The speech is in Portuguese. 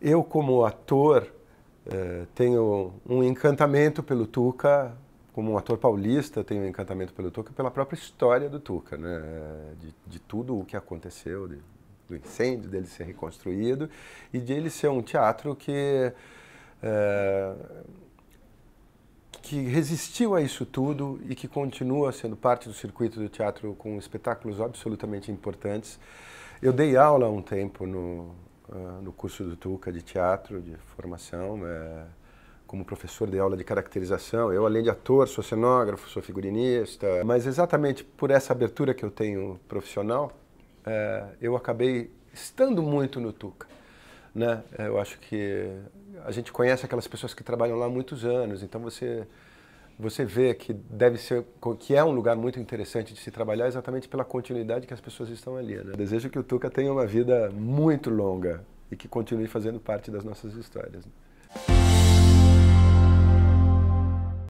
eu, como ator, eh, tenho um encantamento pelo Tuca, como um ator paulista, tenho um encantamento pelo Tuca, pela própria história do Tuca, né? de, de tudo o que aconteceu, de, do incêndio, dele ser reconstruído e de ele ser um teatro que. Eh, que resistiu a isso tudo e que continua sendo parte do circuito do teatro com espetáculos absolutamente importantes. Eu dei aula um tempo no, ah, no curso do Tuca de teatro, de formação, né, como professor de aula de caracterização. Eu, além de ator, sou cenógrafo, sou figurinista, mas exatamente por essa abertura que eu tenho profissional, eh, eu acabei estando muito no Tuca. Né? Eh, eu acho que a gente conhece aquelas pessoas que trabalham lá há muitos anos, então você você vê que deve ser que é um lugar muito interessante de se trabalhar exatamente pela continuidade que as pessoas estão ali. Né? Desejo que o Tuca tenha uma vida muito longa e que continue fazendo parte das nossas histórias. Né?